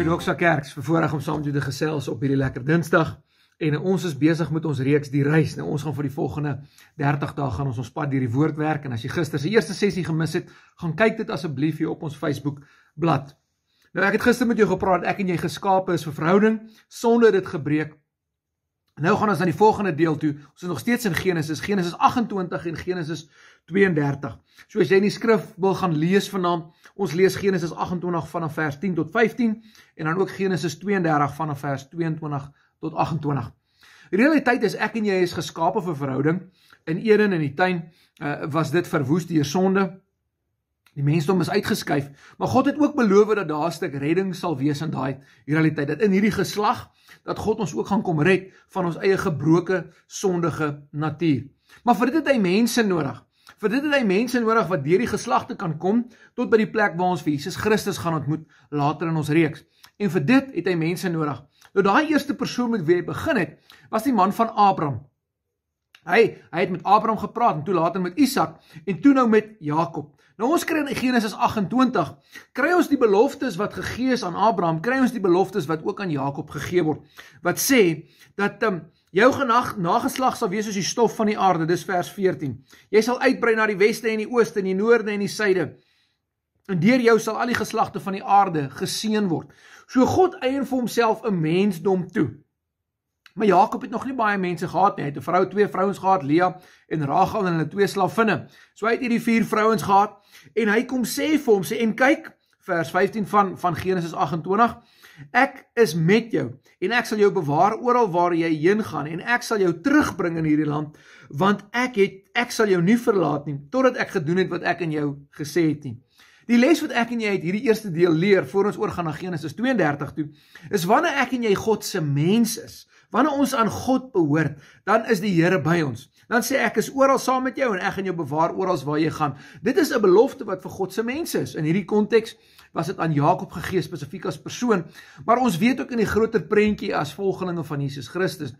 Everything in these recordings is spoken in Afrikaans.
Hier nog so kerks, voorreg om saam met julle gesels op hierdie lekker Dinsdag. En ons is besig met ons reeks die reis. Nou ons gaan vir die volgende 30 dae gaan ons ons pad deur die woord werk en as jy gister se eerste sessie gemis het, gaan kyk dit asseblief hier op ons Facebook blad. Nou ek het gister met jou gepraat, ek en jy geskape is vir verhouding sonder dit gebreek En nou gaan ons na die volgende deel toe. Ons is nog steeds in Genesis, Genesis 28 en Genesis 32. So as jy in die skrif wil gaan lees vanaand, ons lees Genesis 28 vanaf vers 10 tot 15 en dan ook Genesis 32 vanaf vers 22 tot 28. Realiteit is ek en jy is geskape vir verhouding. In Eden in die tuin uh, was dit verwoes deur sonde. Die mensdom is uitgeskuif, maar God het ook beloof dat daar 'n stuk redding sal wees in daai realiteit. Dat in hierdie geslag dat God ons ook gaan kom red van ons eie gebroke, sondige natuur. Maar vir dit het hy mense nodig. Vir dit het hy mense nodig wat deur die geslagte kan kom tot by die plek waar ons vir Jesus Christus gaan ontmoet later in ons reeks. En vir dit het hy mense nodig. Nou daai eerste persoon met wie hy begin het, was die man van Abraham. Hy, hy het met Abraham gepraat en toe later met Isak en toe nou met Jakob. Nou ons kry in Genesis 28 kry ons die beloftes wat gegee is aan Abraham, kry ons die beloftes wat ook aan Jakob gegee word. Wat sê dat ehm um, jou genag nageslag sal wees soos die stof van die aarde, dis vers 14. Jy sal uitbrei na die weste en die ooste en die noorde en die suide. En deur jou sal al die geslagte van die aarde geseën word. So God eien vir homself 'n mensdom toe. Maar Jakob het nog nie baie mense gehad nie. Hy het 'n vrou, twee vrouens gehad, Lea en Rachel en hulle twee slavinne. So hy het hierdie vier vrouens gehad en hy kom sê vir hom sê en kyk vers 15 van van Genesis 28 Ek is met jou en ek sal jou bewaar oral waar jy heen gaan en ek sal jou terugbring in hierdie land want ek het ek sal jou nie verlaat nie totdat ek gedoen het wat ek aan jou gesê het nie. Die les wat ek en jy uit hierdie eerste deel leer voor ons oorgaan na Genesis 32 toe, is wanneer ek en jy God se mens is, wanneer ons aan God behoort, dan is die Here by ons. Dan sê ek is oral saam met jou en ek gaan jou bewaar oral waar jy gaan. Dit is 'n belofte wat vir God se mense is. In hierdie konteks was dit aan Jakob gegee spesifiek as persoon, maar ons weet ook in die groter prentjie as volgelinge van Jesus Christus,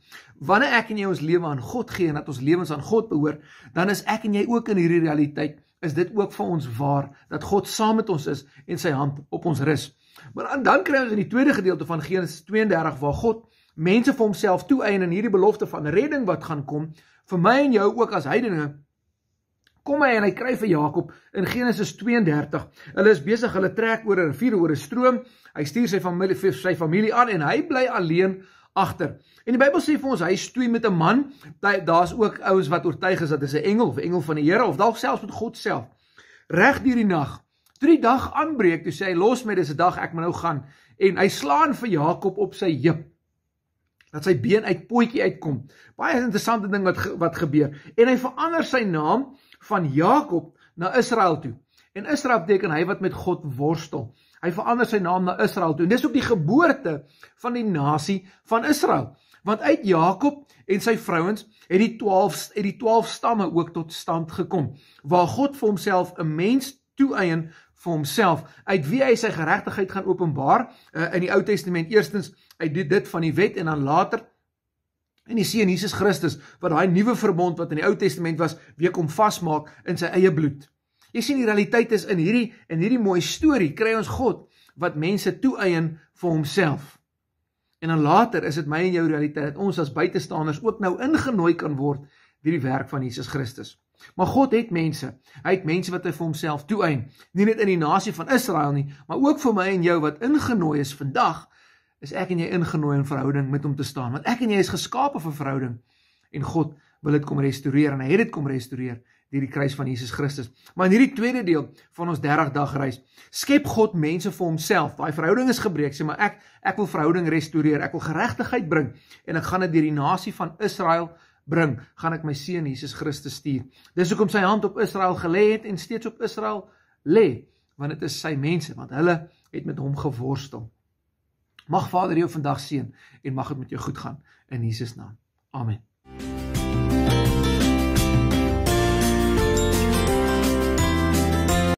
wanneer ek en jy ons lewe aan God gee en dat ons lewens aan God behoort, dan is ek en jy ook in hierdie realiteit is dit ook vir ons waar dat God saam met ons is en sy hand op ons rus. Maar dan kry ons in die tweede gedeelte van Genesis 32 waar God mense vir homself toeëien in hierdie belofte van redding wat gaan kom vir my en jou ook as heidene. Kom hy en hy kry vir Jakob in Genesis 32. Hulle is besig, hulle trek oor 'n rivier, oor 'n stroom. Hy stuur sy familie sy familie aan en hy bly alleen agter. En die Bybel sê vir ons hy stoei met 'n man. Daar's ook ouens wat oortuig is dat dit 'n engel of engel van die Here of dalk selfs met God self. Reg deur die nag. Toe die dag aanbreek, toe sê hy los my, dis 'n dag ek moet nou gaan en hy slaan vir Jakob op sy heup dat sy been uit potjie uitkom. Baie interessante ding wat ge, wat gebeur. En hy verander sy naam van Jakob na Israel toe. En Israel beteken hy wat met God worstel. Hy verander sy naam na Israel toe. En dis ook die geboorte van die nasie van Israel. Want uit Jakob en sy vrouens het die 12 uit die 12 stamme ook tot stand gekom waar God vir homself 'n mens toeëien vir homself uit wie hy sy geregtigheid gaan openbaar uh, in die Ou Testament eerstens uit dit, dit van die wet en dan later in die seun Jesus Christus wat daai nuwe verbond wat in die Ou Testament was weer kom vasmaak in sy eie bloed. Jy sien die realiteit is in hierdie in hierdie mooi storie kry ons God wat mense toeëien vir homself. En dan later is dit my en jou realiteit dat ons as buitestanders ook nou ingenooi kan word deur die werk van Jesus Christus. Maar God het mense. Hy het mense wat hy vir homself toeëien. Nie net in die nasie van Israel nie, maar ook vir my en jou wat ingenooi is vandag is ek en jy ingenooi in verhouding met hom te staan want ek en jy is geskape vir verhouding en God wil dit kom restoreer en hy het dit kom restoreer deur die kruis van Jesus Christus. Maar in hierdie tweede deel van ons 30 dag reis, skep God mense vir homself. Daai verhouding is gebreek, sê maar ek ek wil verhouding restoreer. Ek wil geregtigheid bring en ek gaan dit deur die nasie van Israel bring. Gaan ek my seun Jesus Christus stuur. Dis hoekom sy hand op Israel gelê het en steeds op Israel lê, want dit is sy mense, want hulle het met hom geworstel. Mag Vader jou vandag seën en mag dit met jou goed gaan in Jesus naam. Amen.